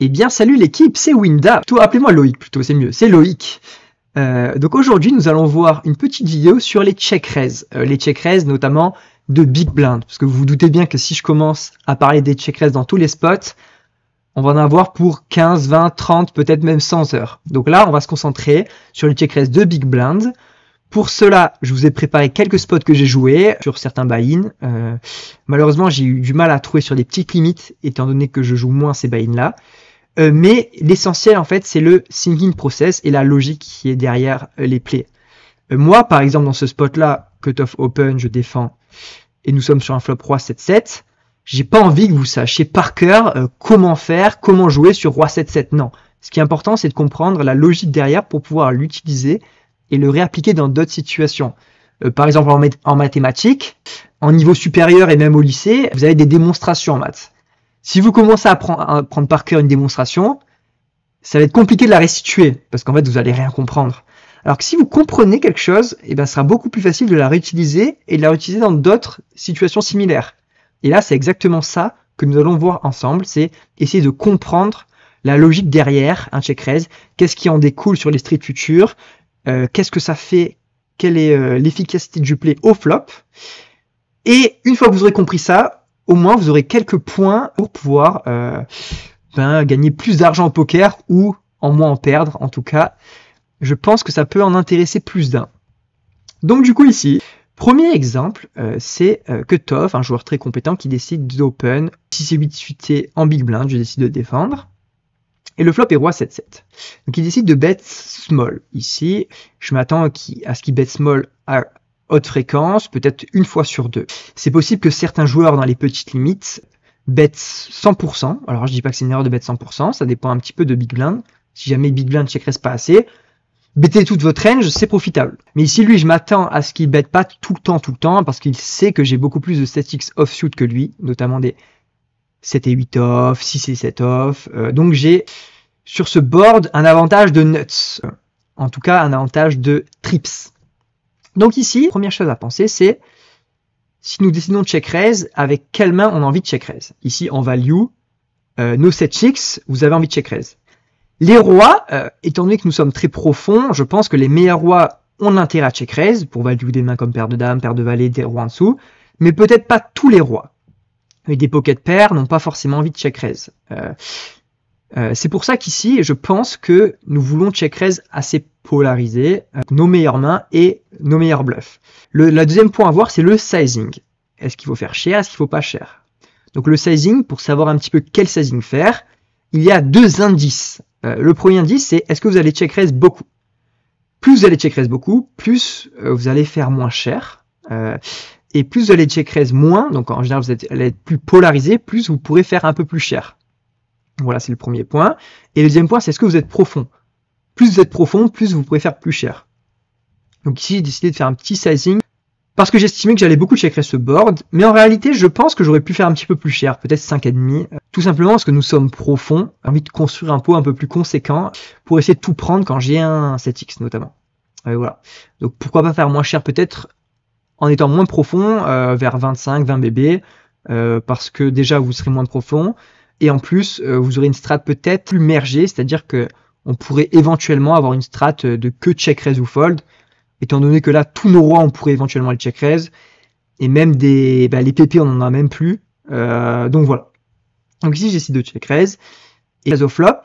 Eh bien, salut l'équipe, c'est Winda. Toi, appelez-moi Loïc plutôt, c'est mieux. C'est Loïc. Euh, donc aujourd'hui, nous allons voir une petite vidéo sur les check raises euh, les check raises notamment de Big Blind. Parce que vous vous doutez bien que si je commence à parler des check raises dans tous les spots, on va en avoir pour 15, 20, 30, peut-être même 100 heures. Donc là, on va se concentrer sur les check raises de Big Blind. Pour cela, je vous ai préparé quelques spots que j'ai joués sur certains buy-in. Euh, malheureusement, j'ai eu du mal à trouver sur des petites limites, étant donné que je joue moins ces buy-in là. Euh, mais l'essentiel, en fait, c'est le thinking process et la logique qui est derrière euh, les plays. Euh, moi, par exemple, dans ce spot-là, cutoff open, je défends, et nous sommes sur un flop roi 7-7. J'ai pas envie que vous sachiez par cœur comment faire, comment jouer sur roi 7-7. Non. Ce qui est important, c'est de comprendre la logique derrière pour pouvoir l'utiliser et le réappliquer dans d'autres situations. par exemple, en, en, mathématiques, en niveau supérieur et même au lycée, vous avez des démonstrations en maths. Si vous commencez à, prendre, par cœur une démonstration, ça va être compliqué de la restituer, parce qu'en fait, vous allez rien comprendre. Alors que si vous comprenez quelque chose, eh bien, ce sera beaucoup plus facile de la réutiliser et de la réutiliser dans d'autres situations similaires. Et là, c'est exactement ça que nous allons voir ensemble, c'est essayer de comprendre la logique derrière un check raise, qu'est-ce qui en découle sur les streets futures, euh, qu'est-ce que ça fait, quelle est euh, l'efficacité du play au flop. Et une fois que vous aurez compris ça, au moins vous aurez quelques points pour pouvoir euh, ben, gagner plus d'argent au poker ou en moins en perdre. En tout cas, je pense que ça peut en intéresser plus d'un. Donc du coup ici, premier exemple, euh, c'est euh, que Tov, un joueur très compétent, qui décide d'open Si c'est 8 suité en big blind, je décide de défendre. Et le flop est roi 7-7. Donc il décide de bet small. Ici, je m'attends à ce qu'il bet small à haute fréquence, peut-être une fois sur deux. C'est possible que certains joueurs dans les petites limites bettent 100%. Alors, je dis pas que c'est une erreur de bet 100%, ça dépend un petit peu de Big Blind. Si jamais Big Blind ne reste pas assez, bêtez toute votre range, c'est profitable. Mais ici, lui, je m'attends à ce qu'il bête pas tout le temps, tout le temps, parce qu'il sait que j'ai beaucoup plus de statistics offshoot que lui, notamment des 7 et 8 off, 6 et 7 off. Euh, donc, j'ai sur ce board un avantage de nuts. En tout cas, un avantage de trips. Donc ici, première chose à penser, c'est si nous décidons de check raise, avec quelle main on a envie de check raise. Ici, en value, euh, nos 7 chicks, vous avez envie de check raise. Les rois, euh, étant donné que nous sommes très profonds, je pense que les meilleurs rois ont l'intérêt à check raise pour value des mains comme paire de dames, paire de valets, des rois en dessous, mais peut-être pas tous les rois. Et des de pairs n'ont pas forcément envie de check raise. Euh, c'est pour ça qu'ici, je pense que nous voulons check raise assez polariser euh, nos meilleures mains et nos meilleurs bluffs. Le deuxième point à voir, c'est le sizing. Est-ce qu'il faut faire cher, est-ce qu'il faut pas cher Donc le sizing, pour savoir un petit peu quel sizing faire, il y a deux indices. Euh, le premier indice, c'est est-ce que vous allez check raise beaucoup Plus vous allez check raise beaucoup, plus euh, vous allez faire moins cher. et plus vous allez check raise moins, donc en général vous allez être plus polarisé, plus vous pourrez faire un peu plus cher. Voilà, c'est le premier point. Et le deuxième point, c'est est-ce que vous êtes profond plus vous êtes profond, plus vous pouvez faire plus cher. Donc ici, j'ai décidé de faire un petit sizing parce que j'estimais que j'allais beaucoup checker ce board, mais en réalité, je pense que j'aurais pu faire un petit peu plus cher, peut-être 5,5, euh, tout simplement parce que nous sommes profonds, envie de construire un pot un peu plus conséquent pour essayer de tout prendre quand j'ai un 7x notamment. Et euh, voilà. Donc pourquoi pas faire moins cher peut-être en étant moins profond, euh, vers 25, 20 bébés, parce que déjà vous serez moins profond, et en plus vous aurez une strate peut-être plus mergée, c'est-à-dire que on pourrait éventuellement avoir une strat de que check raise ou fold, étant donné que là, tous nos rois, on pourrait éventuellement les check raise, et même des, bah, les PP, on n'en a même plus. Euh, donc voilà. Donc ici, j'essaie de check raise et raise au flop,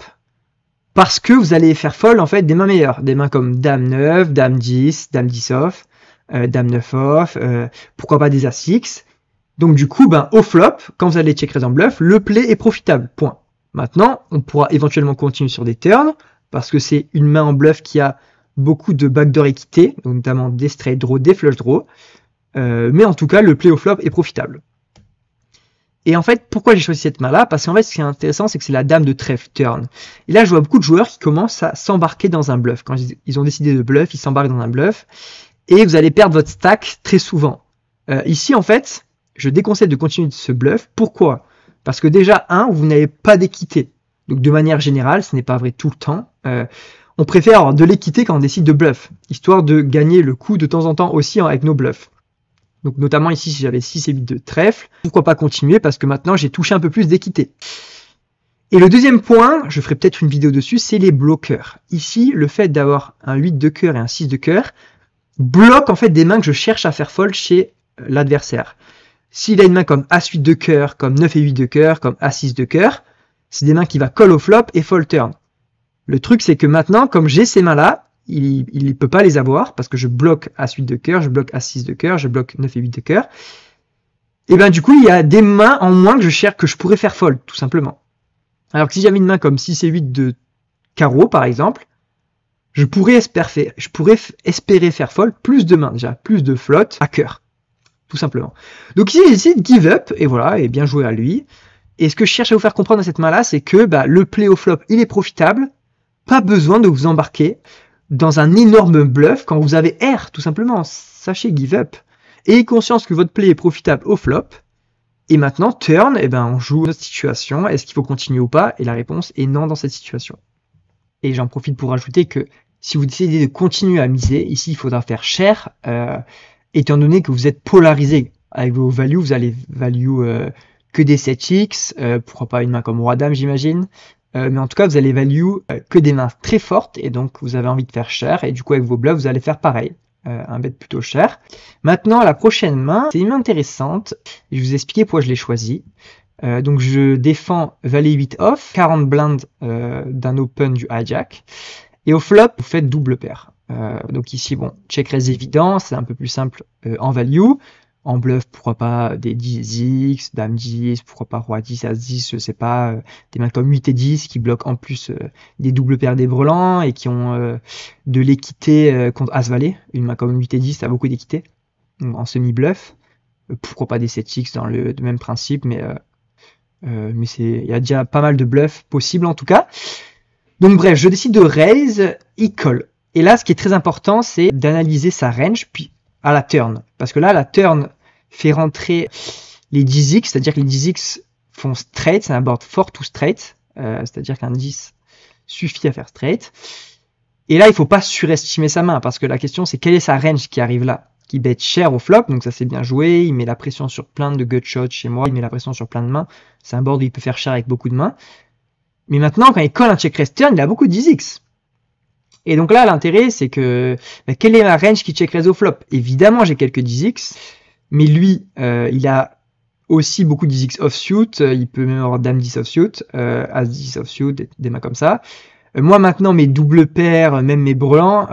parce que vous allez faire fold en fait des mains meilleures, des mains comme dame 9, dame 10, dame 10 off, euh, dame 9 off, euh, pourquoi pas des as 6. Donc du coup, ben, au flop, quand vous allez check raise en bluff, le play est profitable. Point. Maintenant, on pourra éventuellement continuer sur des turns, parce que c'est une main en bluff qui a beaucoup de backdoor équité, notamment des straight draw, des flush draw. Euh, mais en tout cas, le play au flop est profitable. Et en fait, pourquoi j'ai choisi cette main-là Parce qu'en fait, ce qui est intéressant, c'est que c'est la dame de trèfle turn. Et là, je vois beaucoup de joueurs qui commencent à s'embarquer dans un bluff. Quand ils ont décidé de bluff, ils s'embarquent dans un bluff. Et vous allez perdre votre stack très souvent. Euh, ici, en fait, je déconseille de continuer ce bluff. Pourquoi parce que déjà, un, vous n'avez pas d'équité. Donc de manière générale, ce n'est pas vrai tout le temps. Euh, on préfère de l'équité quand on décide de bluff, histoire de gagner le coup de temps en temps aussi avec nos bluffs. Donc notamment ici, si j'avais 6 et 8 de trèfle, pourquoi pas continuer parce que maintenant j'ai touché un peu plus d'équité. Et le deuxième point, je ferai peut-être une vidéo dessus, c'est les bloqueurs. Ici, le fait d'avoir un 8 de cœur et un 6 de cœur bloque en fait des mains que je cherche à faire folle chez euh, l'adversaire. S'il a une main comme a 8 de cœur, comme 9 et 8 de cœur, comme A6 de cœur, c'est des mains qui va call au flop et fold turn. Le truc, c'est que maintenant, comme j'ai ces mains-là, il ne peut pas les avoir parce que je bloque a 8 de cœur, je bloque a 6 de cœur, je bloque 9 et 8 de cœur. Et bien du coup, il y a des mains en moins que je cherche que je pourrais faire fold, tout simplement. Alors que si j'avais une main comme 6 et 8 de carreau, par exemple, je pourrais espérer, je pourrais espérer faire fold plus de mains déjà, plus de flotte à cœur tout simplement. Donc ici, décidé de give up, et voilà, et bien joué à lui. Et ce que je cherche à vous faire comprendre à cette main-là, c'est que bah, le play au flop, il est profitable, pas besoin de vous embarquer dans un énorme bluff quand vous avez R, tout simplement. Sachez give up. Ayez conscience que votre play est profitable au flop. Et maintenant, turn, et ben, on joue notre situation. Est-ce qu'il faut continuer ou pas Et la réponse est non dans cette situation. Et j'en profite pour ajouter que si vous décidez de continuer à miser, ici, il faudra faire cher. Euh, étant donné que vous êtes polarisé avec vos values, vous allez value euh, que des 7x, euh, pourquoi pas une main comme Roi-Dame, j'imagine. Euh, mais en tout cas, vous allez value que des mains très fortes et donc vous avez envie de faire cher. Et du coup, avec vos bluffs, vous allez faire pareil. un bet plutôt cher. Maintenant, la prochaine main, c'est une main intéressante. Je vais vous expliquer pourquoi je l'ai choisie. donc je défends valet 8 off, 40 blinds d'un open du hijack. Et au flop, vous faites double paire. Euh, donc ici, bon, check raise évident, c'est un peu plus simple euh, en value. En bluff, pourquoi pas des 10x, dame 10, pourquoi pas roi 10, as 10, je sais pas, euh, des mains comme 8 et 10 qui bloquent en plus des doubles paires des brelans et qui ont de l'équité contre as valet. Une main comme 8 et 10, ça a beaucoup d'équité en semi-bluff. pourquoi pas des 7x dans le, même principe, mais mais c'est, il y a déjà pas mal de bluffs possibles en tout cas. Donc bref, je décide de raise, il colle. Et là, ce qui est très important, c'est d'analyser sa range puis à la turn. Parce que là, la turn fait rentrer les 10x, c'est-à-dire que les 10x font straight, c'est un board fort ou straight, euh, c'est-à-dire qu'un 10 suffit à faire straight. Et là, il faut pas surestimer sa main, parce que la question c'est quelle est sa range qui arrive là Qui bête cher au flop, donc ça c'est bien joué, il met la pression sur plein de gutshots chez moi, il met la pression sur plein de mains, c'est un board où il peut faire cher avec beaucoup de mains. Mais maintenant, quand il colle un check raise turn, il a beaucoup de 10x. Et donc là, l'intérêt, c'est que bah, quelle est ma range qui check réseau flop Évidemment, j'ai quelques 10x, mais lui, euh, il a aussi beaucoup de 10x offsuit, euh, il peut même avoir dame 10 offsuit, euh, as 10 offsuit, des, mains comme ça. moi maintenant, mes doubles paires, même mes brelans,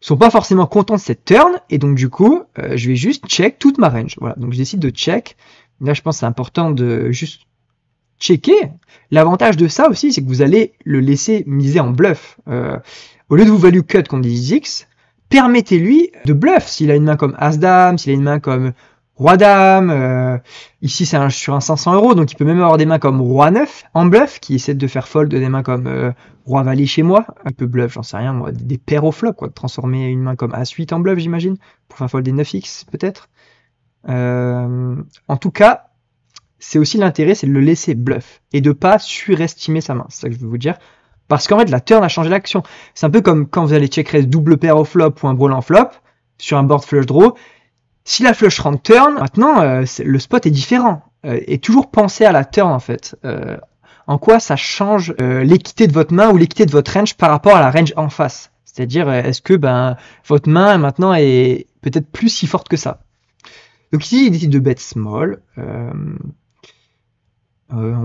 sont pas forcément contents de cette turn, et donc du coup, je vais juste check toute ma range. Voilà, donc je décide de check. Là, je pense c'est important de juste checker. L'avantage de ça aussi, c'est que vous allez le laisser miser en bluff. Euh, au lieu de vous value cut contre des X, permettez-lui de bluff s'il a une main comme As-Dame, s'il a une main comme Roi-Dame. Euh, ici, c'est un, sur un 500 euros, donc il peut même avoir des mains comme Roi-Neuf en bluff, qui essaie de faire fold des mains comme euh, Roi-Valet chez moi. un peu bluff, j'en sais rien, moi, des paires au flop, quoi. De transformer une main comme As-8 en bluff, j'imagine, pour faire fold des 9X, peut-être. Euh, en tout cas, c'est aussi l'intérêt, c'est de le laisser bluff et de pas surestimer sa main. C'est ça que je veux vous dire. Parce qu'en fait, la turn a changé l'action. C'est un peu comme quand vous allez checker double pair au flop ou un brawl en flop sur un board flush draw. Si la flush rentre turn, maintenant, euh, le spot est différent. Euh, et toujours penser à la turn, en fait. Euh, en quoi ça change l'équité de votre main ou l'équité de votre range par rapport à la range en face. C'est-à-dire, est-ce que ben, votre main maintenant est peut-être plus si forte que ça Donc ici, il décide de bet small. Euh,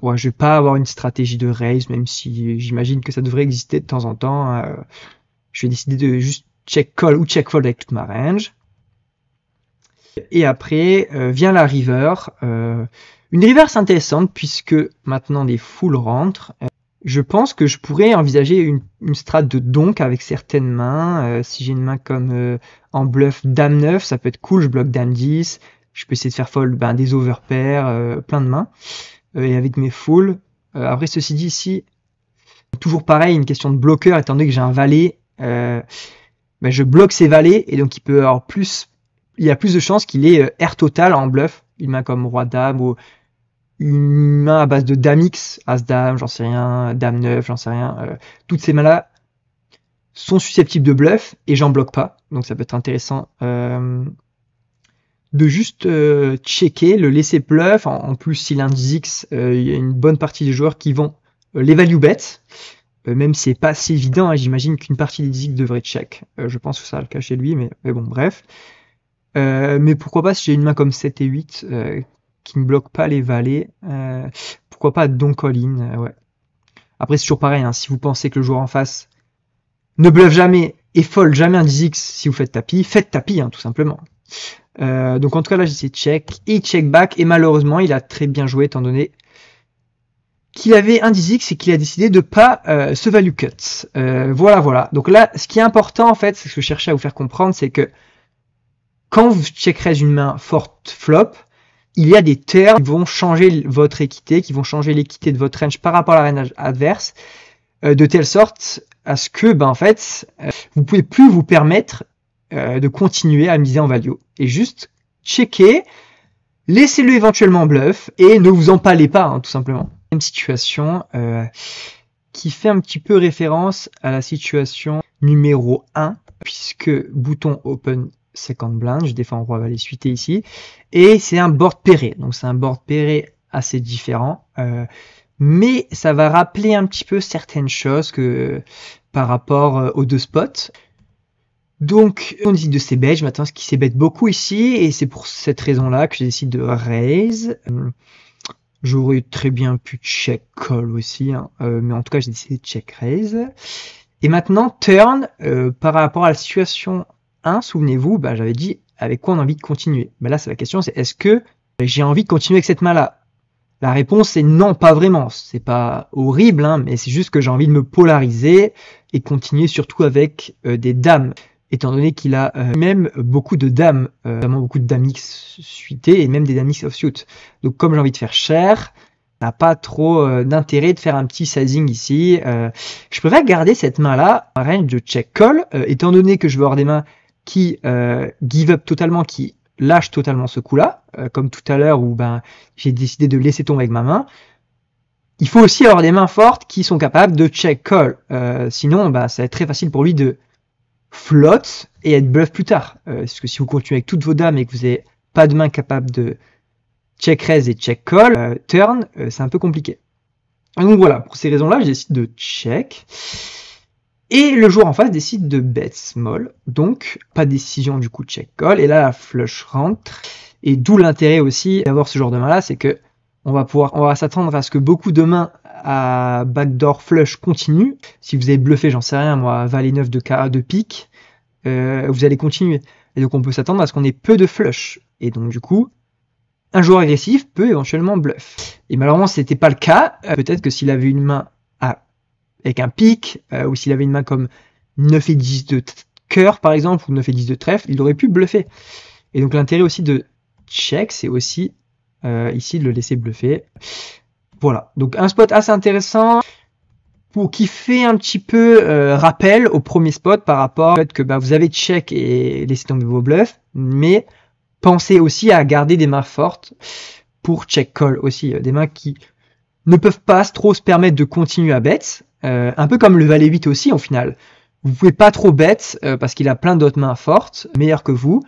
on, je vais pas avoir une stratégie de raise, même si j'imagine que ça devrait exister de temps en temps. Euh, je vais décider de juste check call ou check fold avec toute ma range. Et après euh, vient la river. Euh, une river c'est intéressante puisque maintenant des foules rentrent. je pense que je pourrais envisager une, une strat de donk avec certaines mains. si j'ai une main comme en bluff dame 9, ça peut être cool, je bloque dame 10, je peux essayer de faire fold ben, des overpairs, plein de mains. Euh, et avec mes foules. Euh, après, ceci dit, ici, toujours pareil, une question de bloqueur, étant donné que j'ai un valet, euh, ben, je bloque ses valets, et donc il peut avoir plus, il y a plus de chances qu'il ait air total en bluff, une main comme roi-dame, ou une main à base de dame X, as-dame, j'en sais rien, dame 9, j'en sais rien. toutes ces mains-là, sont susceptibles de bluff et j'en bloque pas. Donc ça peut être intéressant de juste euh, checker, le laisser bluff. En, s'il plus, si 10 X, euh, il y a une bonne partie des joueurs qui vont euh, les value bet. même si c'est pas si évident, hein. j'imagine qu'une partie des X devrait check. je pense que ça le cacher lui, mais, bon, bref. mais pourquoi pas si j'ai une main comme 7 et 8 qui ne bloque pas les vallées, pourquoi pas Don Colline ouais. Après, c'est toujours pareil, hein. si vous pensez que le joueur en face ne bluffe jamais et folle jamais un 10x si vous faites tapis, faites tapis, hein, tout simplement. Euh, donc en tout cas là essayé check, il check back et malheureusement il a très bien joué étant donné qu'il avait un 10 c'est qu'il a décidé de pas euh, se value cut. Euh, voilà voilà. Donc là ce qui est important en fait, c'est ce que je cherchais à vous faire comprendre, c'est que quand vous checkerez une main forte flop, il y a des terres qui vont changer votre équité, qui vont changer l'équité de votre range par rapport à la adverse, euh, de telle sorte à ce que ben en fait vous pouvez plus vous permettre euh, de continuer à miser en value et juste checker, laissez-le éventuellement bluff et ne vous empalez pas hein, tout simplement. Même situation euh, qui fait un petit peu référence à la situation numéro 1 puisque bouton open second blind, je défends roi valet suité ici et c'est un board pairé. Donc c'est un board pairé assez différent. Euh, mais ça va rappeler un petit peu certaines choses que par rapport aux deux spots. Donc, on décide de ces Je m'attends à ce qu'il s'ébête beaucoup ici, et c'est pour cette raison-là que j'ai décidé de raise. Euh, j'aurais très bien pu check call aussi, hein, euh, mais en tout cas, j'ai décidé de check raise. Et maintenant, turn, euh, par rapport à la situation 1, souvenez-vous, bah, j'avais dit avec quoi on a envie de continuer. Bah, là, c'est la question, c'est est-ce que j'ai envie de continuer avec cette main-là La réponse est non, pas vraiment. C'est pas horrible, hein, mais c'est juste que j'ai envie de me polariser et continuer surtout avec des dames étant donné qu'il a euh, même beaucoup de dames, euh, notamment beaucoup de dames X suitées et même des dames X offsuit. Donc comme j'ai envie de faire cher, n'a pas trop euh, d'intérêt de faire un petit sizing ici. je préfère garder cette main-là, un range de check-call, étant donné que je veux avoir des mains qui give up totalement, qui lâchent totalement ce coup-là, comme tout à l'heure où ben, j'ai décidé de laisser tomber avec ma main. Il faut aussi avoir des mains fortes qui sont capables de check-call. sinon, ben, ça va être très facile pour lui de flotte et être bluff plus tard. Euh, parce que si vous continuez avec toutes vos dames et que vous n'avez pas de main capable de check raise et check call, euh, turn, euh, c'est un peu compliqué. donc voilà, pour ces raisons-là, je décide de check. Et le joueur en face décide de bet small, donc pas de décision du coup de check call. Et là, la flush rentre. Et d'où l'intérêt aussi d'avoir ce genre de main-là, c'est que on va pouvoir, on va s'attendre à ce que beaucoup de mains à backdoor flush continue. Si vous avez bluffé, j'en sais rien, moi, valet 9 de, K, de pique, euh, vous allez continuer. Et donc on peut s'attendre à ce qu'on ait peu de flush. Et donc du coup, un joueur agressif peut éventuellement bluff. Et malheureusement, ce n'était pas le cas. Euh, peut-être que s'il avait une main à, avec un pique, euh, ou s'il avait une main comme 9 et 10 de cœur, par exemple, ou 9 et 10 de trèfle, il aurait pu bluffer. Et donc l'intérêt aussi de check, c'est aussi ici de le laisser bluffer. Voilà, donc un spot assez intéressant pour qui fait un petit peu euh, rappel au premier spot par rapport au fait que bah, vous avez check et laissez tomber vos bluffs, mais pensez aussi à garder des mains fortes pour check call aussi, euh, des mains qui ne peuvent pas trop se permettre de continuer à bet, euh, un peu comme le valet 8 aussi au final. Vous pouvez pas trop bête parce qu'il a plein d'autres mains fortes, meilleures que vous,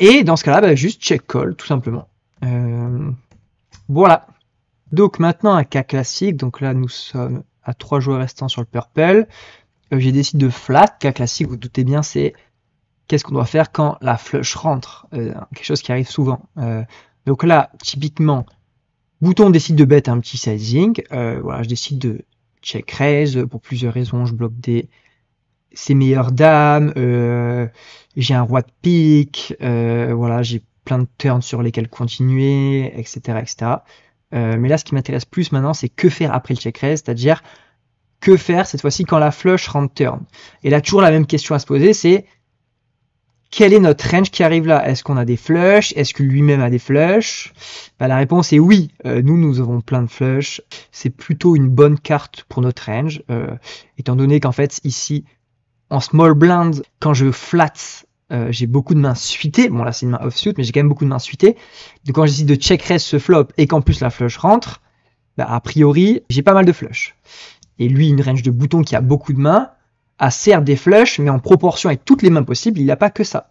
et dans ce cas-là, bah, juste check call tout simplement. voilà. Donc maintenant un cas classique, donc là nous sommes à 3 joueurs restants sur le purple. Euh, j'ai décidé de flat, cas classique, vous, vous doutez bien, c'est qu'est-ce qu'on doit faire quand la flush rentre, euh, quelque chose qui arrive souvent. Euh, donc là, typiquement, bouton décide de bet un petit sizing, voilà, je décide de check raise, pour plusieurs raisons, je bloque des ses meilleures dames, j'ai un roi de pique, voilà, j'ai plein de turns sur lesquels continuer, etc., etc. Euh, mais là, ce qui m'intéresse plus maintenant, c'est que faire après le check raise, c'est-à-dire que faire cette fois-ci quand la flush rentre turn. Et là, toujours la même question à se poser, c'est quel est notre range qui arrive là Est-ce qu'on a des flushs Est-ce que lui-même a des flushs bah, La réponse est oui. Euh, nous, nous avons plein de flushs. C'est plutôt une bonne carte pour notre range, euh, étant donné qu'en fait, ici, en small blind, quand je flatte euh, j'ai beaucoup de mains suitées. Bon, là, c'est une main offsuit, mais j'ai quand même beaucoup de mains suitées. Donc, quand j'essaie de check raise ce flop et qu'en plus la flush rentre, bah, a priori, j'ai pas mal de flush. Et lui, une range de boutons qui a beaucoup de mains, a certes des flush, mais en proportion avec toutes les mains possibles, il n'a pas que ça.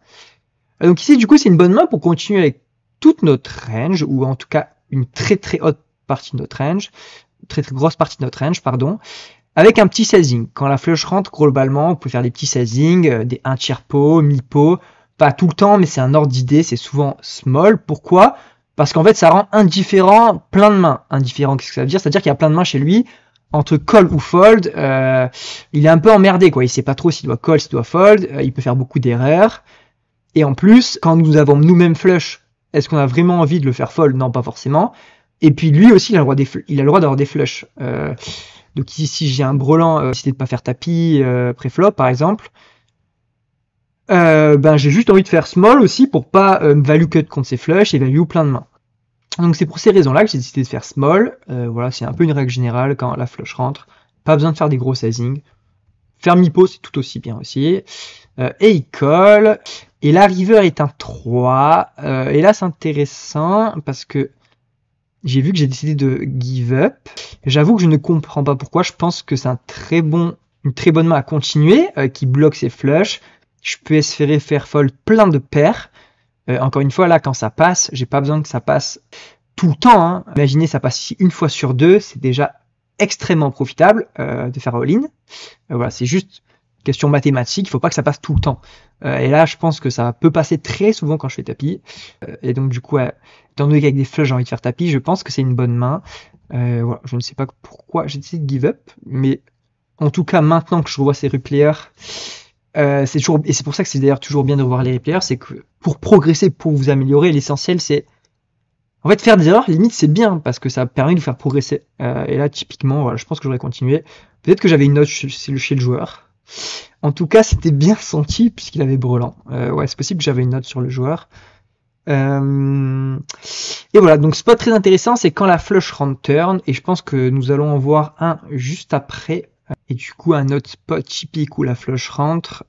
Euh, donc ici, du coup, c'est une bonne main pour continuer avec toute notre range, ou en tout cas une très très haute partie de notre range, très très grosse partie de notre range, pardon, avec un petit sizing. Quand la flush rentre, globalement, vous pouvez faire des petits sizing, euh, des 1 tiers pot, mi-pot, pas tout le temps, mais c'est un ordre d'idée, c'est souvent small. Pourquoi Parce qu'en fait, ça rend indifférent plein de mains. Indifférent, qu'est-ce que ça veut dire C'est-à-dire qu'il y a plein de mains chez lui, entre call ou fold, euh, il est un peu emmerdé, quoi. Il sait pas trop s'il doit call, s'il doit fold, euh, il peut faire beaucoup d'erreurs. Et en plus, quand nous avons nous-mêmes flush, est-ce qu'on a vraiment envie de le faire fold Non, pas forcément. Et puis lui aussi, il a le droit d'avoir des, flush. Donc ici, si j'ai un brelan, euh, décidé de pas faire tapis euh, préflop par exemple, euh, ben j'ai juste envie de faire small aussi pour pas euh, me value cut contre ses flushs et value plein de mains. Donc c'est pour ces raisons-là que j'ai décidé de faire small. Euh, voilà, c'est un peu une règle générale quand la flush rentre. Pas besoin de faire des gros sizing. Faire mi c'est tout aussi bien aussi. et il colle. Et la river est un 3. et là, c'est intéressant parce que j'ai vu que j'ai décidé de give up. J'avoue que je ne comprends pas pourquoi. Je pense que c'est un très bon, une très bonne main à continuer euh, qui bloque ses flushs. Je peux espérer faire fold plein de paires. Euh, encore une fois, là, quand ça passe, j'ai pas besoin que ça passe tout le temps. Hein. Imaginez, ça passe une fois sur deux, c'est déjà extrêmement profitable euh, de faire all-in. voilà, c'est juste question mathématique, il faut pas que ça passe tout le temps. Euh, et là, je pense que ça peut passer très souvent quand je fais tapis. Euh, et donc, du coup, étant donné qu'avec des flush, j'ai envie de faire tapis, je pense que c'est une bonne main. Euh, je ne sais pas pourquoi j'ai décidé de give up, mais en tout cas, maintenant que je revois ces replayers, c'est toujours, et c'est pour ça que c'est d'ailleurs toujours bien de revoir les replayers, c'est que pour progresser, pour vous améliorer, l'essentiel c'est en fait, faire des erreurs, limite, c'est bien parce que ça permet de vous faire progresser. et là, typiquement, je pense que j'aurais continué. Peut-être que j'avais une note chez, le joueur. En tout cas, c'était bien senti puisqu'il avait brûlant. Euh, ouais, c'est possible que j'avais une note sur le joueur. Euh, et voilà, donc spot très intéressant, c'est quand la flush rentre turn, et je pense que nous allons en voir un juste après. Euh, et du coup, un autre spot typique où la flush rentre,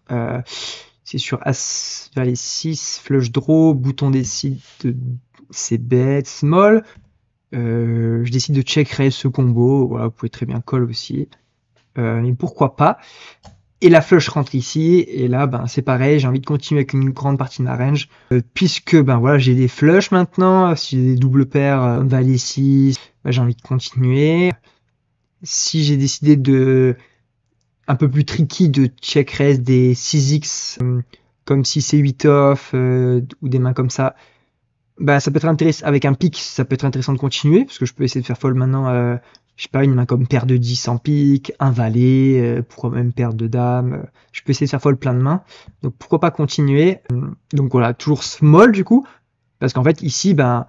c'est sur As valet 6, flush draw, bouton décide c'est bête, small. je décide de check raise ce combo, voilà, vous pouvez très bien call aussi. mais pourquoi pas et la flush rentre ici, et là, ben, c'est pareil, j'ai envie de continuer avec une grande partie de ma range, euh, puisque, ben voilà, j'ai des flush maintenant, si j'ai des doubles paires euh, 6, ben, j'ai envie de continuer. Si j'ai décidé de, un peu plus tricky, de check raise des 6x, euh, comme si c'est 8 off, euh, ou des mains comme ça, ben, ça peut être intéressant, avec un pic, ça peut être intéressant de continuer, parce que je peux essayer de faire fold maintenant, je sais pas, une main comme paire de 10 en pique, un valet, euh, pourquoi même paire de dames. Euh, je peux essayer de faire folle plein de mains. Donc pourquoi pas continuer. Euh, donc voilà, toujours small du coup. Parce qu'en fait, ici, ben,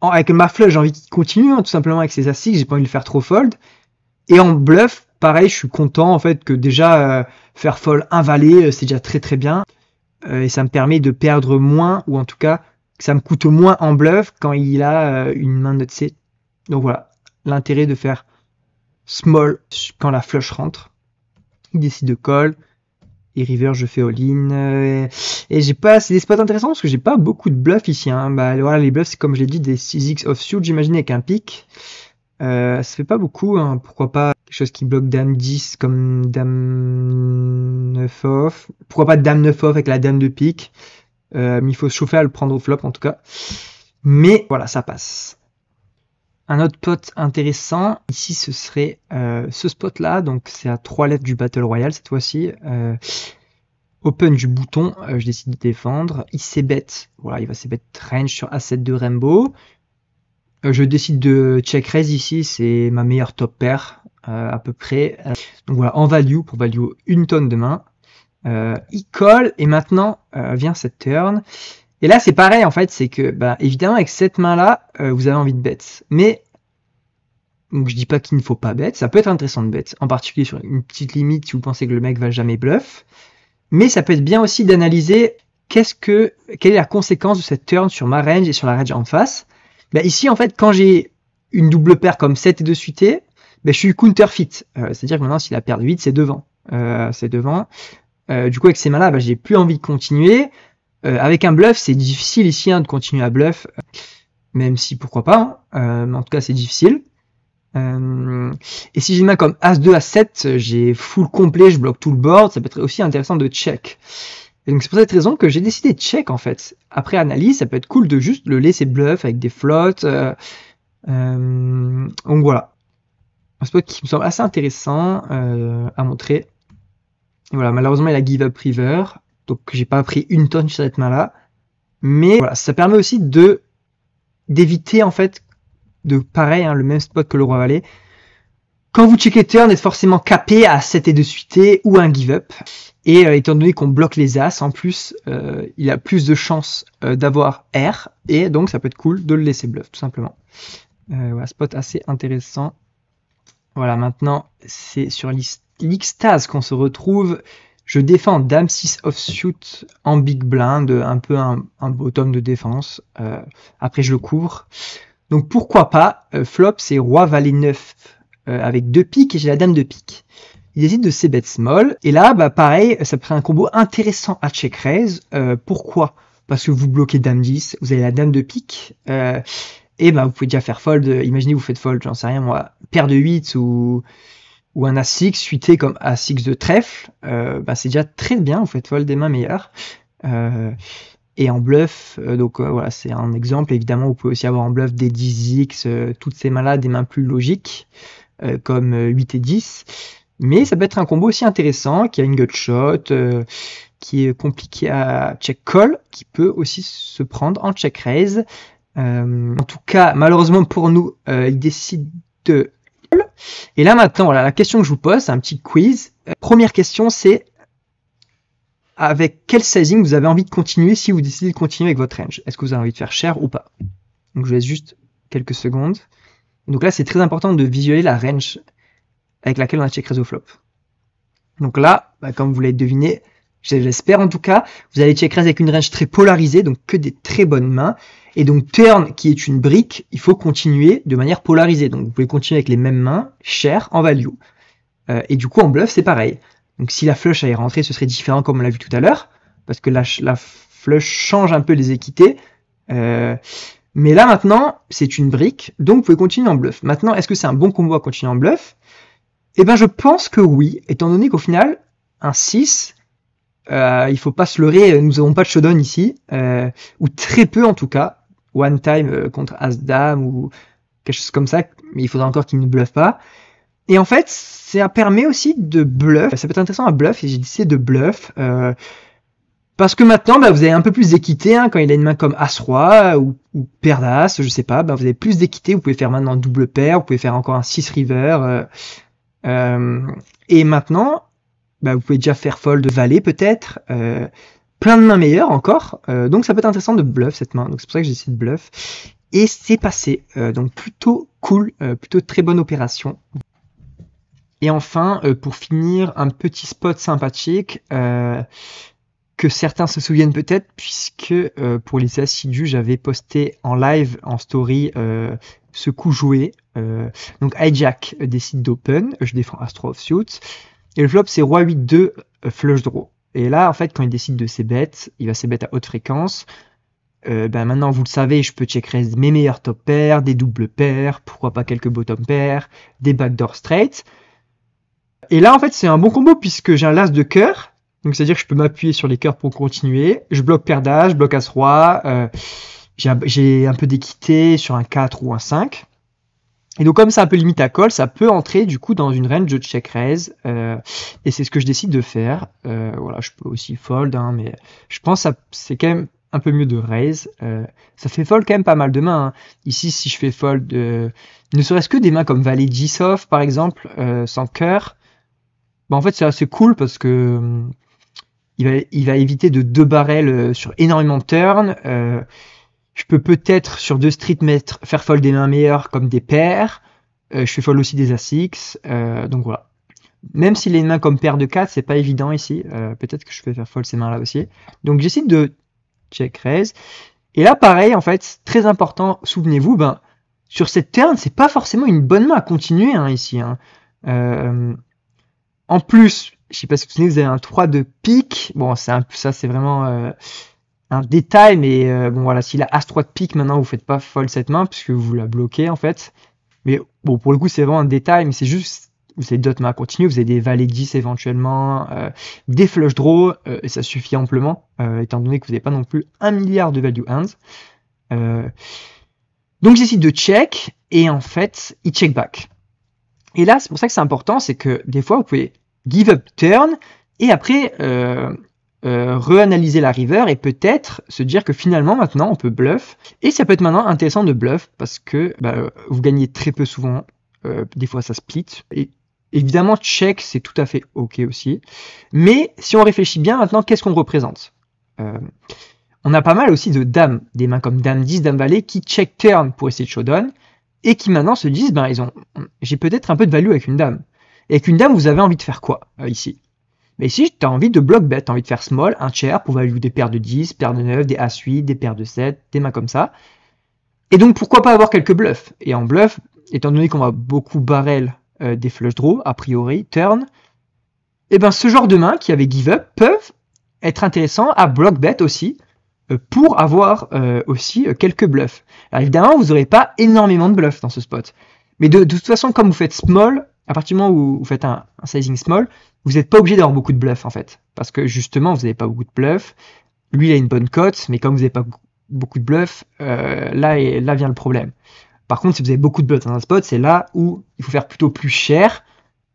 avec ma flush, j'ai envie qu'il continue, hein, tout simplement avec ses assises, j'ai pas envie de le faire trop fold. Et en bluff, pareil, je suis content en fait que déjà faire folle un valet, c'est déjà très très bien. et ça me permet de perdre moins, ou en tout cas, que ça me coûte moins en bluff quand il a une main de C. Donc voilà, l'intérêt de faire small quand la flush rentre. Il décide de call. Et river, je fais all-in. Euh, et j'ai pas, c'est des spots intéressants parce que j'ai pas beaucoup de bluffs ici. Hein. Bah, voilà, les bluffs, c'est comme je l'ai dit, des 6x offsuit, j'imagine, avec un pic. Euh, ça fait pas beaucoup, hein. pourquoi pas quelque chose qui bloque dame 10 comme dame 9 off. Pourquoi pas dame 9 off avec la dame de pique. Euh, mais il faut se chauffer à le prendre au flop en tout cas. Mais voilà, ça passe. Un autre pot intéressant, ici ce serait euh, ce spot là, donc c'est à trois lettres du Battle Royale cette fois-ci. Euh, open du bouton, euh, je décide de défendre. Il bête. voilà, il va bête range sur A7 de Rainbow. je décide de check raise ici, c'est ma meilleure top pair à peu près. Donc voilà, en value, pour value une tonne de main. il colle et maintenant vient cette turn. Et là, c'est pareil, en fait, c'est que, bah, évidemment, avec cette main-là, euh, vous avez envie de bête. Mais, donc je dis pas qu'il ne faut pas bête, ça peut être intéressant de bet en particulier sur une petite limite si vous pensez que le mec va jamais bluff. Mais ça peut être bien aussi d'analyser qu'est-ce que, quelle est la conséquence de cette turn sur ma range et sur la range en face. Bah, ici, en fait, quand j'ai une double paire comme 7 et 2 suité, bah, je suis counterfeit. Euh, c'est-à-dire que maintenant, s'il a perdu 8, c'est devant. Euh, c'est devant. du coup, avec ces mains-là, bah, j'ai plus envie de continuer. Euh, avec un bluff, c'est difficile ici hein, de continuer à bluff, euh, même si pourquoi pas, hein. euh, mais en tout cas c'est difficile. et si j'ai une main comme As2, As7, j'ai full complet, je bloque tout le board, ça peut être aussi intéressant de check. Et donc c'est pour cette raison que j'ai décidé de check en fait. Après analyse, ça peut être cool de juste le laisser bluff avec des flottes. donc voilà. Un spot qui me semble assez intéressant à montrer. Et voilà, malheureusement il a give up river. Donc j'ai pas pris une tonne sur cette main-là. Mais voilà, ça permet aussi de d'éviter en fait de pareil, hein, le même spot que le Roi Valet. Quand vous checkez turn, êtes forcément capé à 7 et 2 suité ou un give up. Et euh, étant donné qu'on bloque les As, en plus, euh, il a plus de chances euh, d'avoir R. Et donc ça peut être cool de le laisser bluff, tout simplement. voilà, spot assez intéressant. Voilà, maintenant, c'est sur l'extase qu'on se retrouve. Je défends Dame 6 offshoot en big blind, un peu un, bottom de défense. Euh, après, je le couvre. Donc pourquoi pas, euh, flop, c'est Roi Valet 9 euh, avec deux piques et j'ai la Dame de pique. Il décide de ses bêtes small. Et là, bah, pareil, ça prend un combo intéressant à check raise. pourquoi Parce que vous bloquez Dame 10, vous avez la Dame de pique et bah vous pouvez déjà faire fold. Imaginez vous faites fold, j'en sais rien moi, paire de 8 ou ou un A6 suité comme A6 de trèfle, euh, bah, c'est déjà très bien, vous faites vol des mains meilleures. Euh, et en bluff, euh, donc voilà, c'est un exemple. Évidemment, vous pouvez aussi avoir en bluff des 10x, toutes ces mains-là, des mains plus logiques, comme 8 et 10. Mais ça peut être un combo aussi intéressant, qui a une gut shot, qui est compliqué à check call, qui peut aussi se prendre en check raise. en tout cas, malheureusement pour nous, il décide de et là maintenant, voilà, la question que je vous pose, c'est un petit quiz. Euh, première question, c'est avec quel sizing vous avez envie de continuer si vous décidez de continuer avec votre range Est-ce que vous avez envie de faire cher ou pas Donc je vous laisse juste quelques secondes. Donc là, c'est très important de visualiser la range avec laquelle on a check au flop. Donc là, bah, comme vous l'avez deviné, j'espère en tout cas, vous allez check raise avec une range très polarisée, donc que des très bonnes mains. Et donc turn, qui est une brique, il faut continuer de manière polarisée. Donc vous pouvez continuer avec les mêmes mains, cher en value. Euh, et du coup, en bluff, c'est pareil. Donc si la flush allait rentrer, ce serait différent comme on l'a vu tout à l'heure, parce que la, flush change un peu les équités. Euh, mais là maintenant, c'est une brique, donc vous pouvez continuer en bluff. Maintenant, est-ce que c'est un bon combo à continuer en bluff Eh bien je pense que oui, étant donné qu'au final, un 6, il euh, il faut pas se leurrer, nous n'avons pas de showdown ici, ou très peu en tout cas. One Time euh, contre Asdam ou quelque chose comme ça, mais il faudra encore qu'il ne bluffe pas. Et en fait, ça permet aussi de bluff. Ça peut être intéressant à bluff, et j'ai dit c'est de bluff. Euh, parce que maintenant, bah, vous avez un peu plus d'équité hein, quand il a une main comme As-Roi ou, ou Paire d'As, je sais pas. Bah, vous avez plus d'équité, vous pouvez faire maintenant double paire, vous pouvez faire encore un 6 river. Euh, et maintenant, bah, vous pouvez déjà faire fold de valet peut-être plein de mains meilleures encore. Euh, donc ça peut être intéressant de bluff cette main. Donc c'est pour ça que j'ai décidé de bluff. Et c'est passé. Euh, donc plutôt cool, euh, plutôt très bonne opération. Et enfin, pour finir, un petit spot sympathique que certains se souviennent peut-être, puisque pour les assidus, j'avais posté en live, en story, ce coup joué. donc hijack décide d'open, je défends Astro of Suits. Et le flop, c'est Roi 8-2, flush draw. Et là, en fait, quand il décide de ses bêtes, il va ses bêtes à haute fréquence. Euh, ben maintenant, vous le savez, je peux checker mes meilleurs top pairs, des doubles pairs, pourquoi pas quelques bottom pairs, des backdoor straight. Et là, en fait, c'est un bon combo puisque j'ai un las de cœur. Donc, c'est-à-dire que je peux m'appuyer sur les cœurs pour continuer. Je bloque paire d'âge, je bloque as-roi. Euh, j'ai un, un peu d'équité sur un 4 ou un 5. Et donc comme c'est un peu limite à call, ça peut entrer du coup dans une range de check raise. Euh, et c'est ce que je décide de faire. Euh, voilà, je peux aussi fold, hein, mais je pense que c'est quand même un peu mieux de raise. Euh, ça fait fold quand même pas mal de mains. Hein. Ici, si je fais fold, ne serait-ce que des mains comme Valet G-Soft par exemple, sans cœur, bah, en fait c'est assez cool parce que hum, il, va, éviter de deux barrels sur énormément de turns je peux peut-être sur deux streets mettre, faire fold des mains meilleures comme des paires. Euh, je fais fold aussi des As-6. Euh, donc voilà. Même s'il les une main comme paire de 4, c'est pas évident ici. Euh, peut-être que je peux faire fold ces mains-là aussi. Donc j'essaie de check raise. Et là, pareil, en fait, très important, souvenez-vous, ben, sur cette turn, c'est pas forcément une bonne main à continuer hein, ici. Hein. en plus, je sais pas si vous avez un 3 de pique. Bon, c'est ça c'est vraiment un détail, mais euh, bon voilà, si la As 3 de pique maintenant, vous faites pas folle cette main puisque vous la bloquez en fait. Mais bon, pour le coup, c'est vraiment un détail, mais c'est juste, vous avez d'autres mains à continuer, vous avez des valets 10 éventuellement, euh, des flush Draw, euh, et ça suffit amplement, étant donné que vous n'avez pas non plus un milliard de value hands. donc j'essaie de check, et en fait, il check back. Et là, c'est pour ça que c'est important, c'est que des fois, vous pouvez give up turn, et après, euh, euh, reanalyser la river et peut-être se dire que finalement maintenant on peut bluff et ça peut être maintenant intéressant de bluff parce que bah, euh, vous gagnez très peu souvent euh, des fois ça split et évidemment check c'est tout à fait ok aussi mais si on réfléchit bien maintenant qu'est-ce qu'on représente on a pas mal aussi de dames des mains comme dame 10 dame valet qui check turn pour essayer de showdown et qui maintenant se disent ben ils ont j'ai peut-être un peu de value avec une dame et avec une dame vous avez envie de faire quoi ici mais ici, tu as envie de block bet, tu as envie de faire small, un chair pour value des paires de 10, paires de 9, des As-8, des paires de 7, des mains comme ça. Et donc pourquoi pas avoir quelques bluffs Et en bluff, étant donné qu'on va beaucoup barrel euh, des flush draws, a priori, turn, et eh ben ce genre de mains qui avaient give up peuvent être intéressants à block bet aussi euh, pour avoir euh, aussi quelques bluffs. Alors évidemment, vous n'aurez pas énormément de bluffs dans ce spot. Mais de, de toute façon, comme vous faites small, à partir du moment où vous faites un, sizing small, vous n'êtes pas obligé d'avoir beaucoup de bluffs, en fait. Parce que justement, vous n'avez pas beaucoup de bluffs. Lui, il a une bonne cote, mais comme vous n'avez pas beaucoup de bluff, euh, là, et, là vient le problème. Par contre, si vous avez beaucoup de bluffs dans un spot, c'est là où il faut faire plutôt plus cher,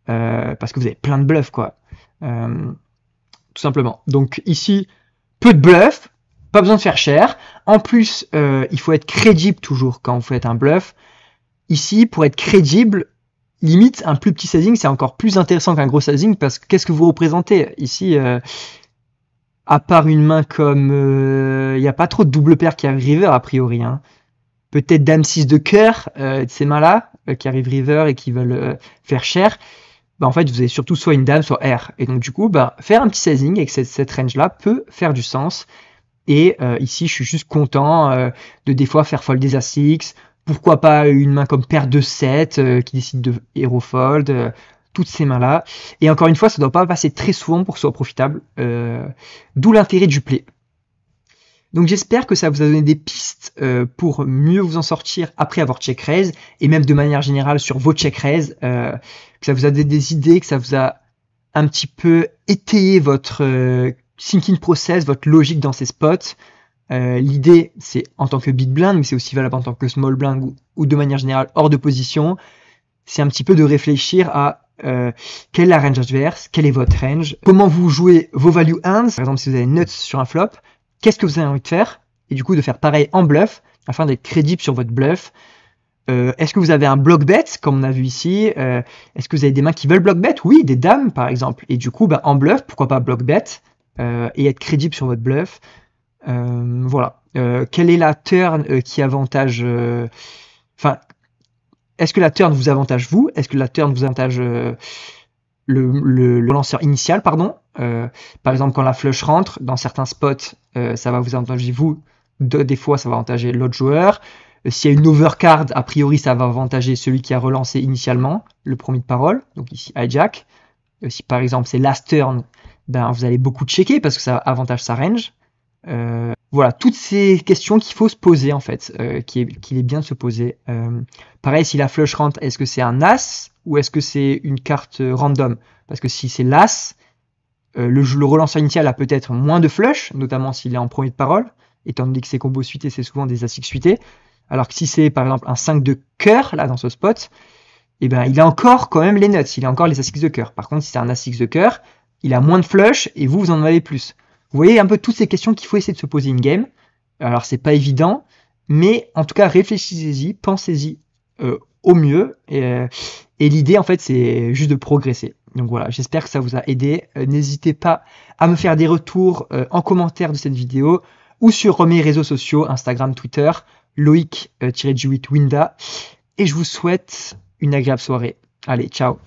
euh, parce que vous avez plein de bluffs, quoi. Euh, tout simplement. Donc ici, peu de bluffs, pas besoin de faire cher. En plus, il faut être crédible toujours quand vous faites un bluff. Ici, pour être crédible, limite, un plus petit sizing, c'est encore plus intéressant qu'un gros sizing parce que qu'est-ce que vous représentez ici euh, À part une main comme. Il euh, n'y a pas trop de double paire qui arrive river a priori. Hein. Peut-être dame 6 de cœur, de euh, ces mains-là, qui arrivent river et qui veulent faire cher. Bah, en fait, vous avez surtout soit une dame, soit R. Et donc, du coup, bah, faire un petit sizing avec cette, range-là peut faire du sens. Et ici, je suis juste content de des fois faire folle des A6, pourquoi pas une main comme paire de 7 euh, qui décide de hero fold, euh, toutes ces mains-là. Et encore une fois, ça doit pas passer très souvent pour que ce soit profitable, euh, d'où l'intérêt du play. Donc j'espère que ça vous a donné des pistes pour mieux vous en sortir après avoir check raise et même de manière générale sur vos check raise, que ça vous a donné des idées, que ça vous a un petit peu étayé votre thinking process, votre logique dans ces spots. Euh, l'idée, c'est en tant que big blind, mais c'est aussi valable en tant que small blind ou, de manière générale hors de position, c'est un petit peu de réfléchir à euh, quelle est la range adverse, quelle est votre range, comment vous jouez vos value hands, par exemple si vous avez nuts sur un flop, qu'est-ce que vous avez envie de faire, et du coup de faire pareil en bluff, afin d'être crédible sur votre bluff. Euh, est-ce que vous avez un block bet, comme on a vu ici Est-ce que vous avez des mains qui veulent block bet Oui, des dames par exemple. Et du coup, bah, en bluff, pourquoi pas block bet et être crédible sur votre bluff. Euh, voilà. Euh, quelle est la turn euh, qui avantage. Enfin, est-ce que la turn vous avantage vous Est-ce que la turn vous avantage le, lanceur initial pardon Par exemple, quand la flush rentre, dans certains spots, ça va vous avantager vous. des fois, ça va avantager l'autre joueur. S'il y a une overcard, a priori, ça va avantager celui qui a relancé initialement le premier de parole, donc ici hijack. Si par exemple c'est last turn, ben, vous allez beaucoup checker parce que ça avantage sa range. Euh, voilà, toutes ces questions qu'il faut se poser en fait, euh, qu'il est, bien de se poser. Euh, pareil, si la flush rentre, est-ce que c'est un as ou est-ce que c'est une carte euh, random Parce que si c'est l'as, euh, le, le relanceur initial a peut-être moins de flush, notamment s'il est en premier de parole, étant donné que ses combos suités, c'est souvent des six suités. Alors que si c'est par exemple un 5 de cœur, là dans ce spot, eh ben, il a encore quand même les nuts, il a encore les assix de cœur. Par contre, si c'est un as de cœur, il a moins de flush et vous, vous en avez plus. Vous voyez un peu toutes ces questions qu'il faut essayer de se poser in-game. Alors, c'est pas évident, mais en tout cas, réfléchissez-y, pensez-y euh, au mieux. Euh, et, l'idée, en fait, c'est juste de progresser. Donc voilà, j'espère que ça vous a aidé. Euh, n'hésitez pas à me faire des retours en commentaire de cette vidéo ou sur mes réseaux sociaux, Instagram, Twitter, Loïc-Winda. Et je vous souhaite une agréable soirée. Allez, ciao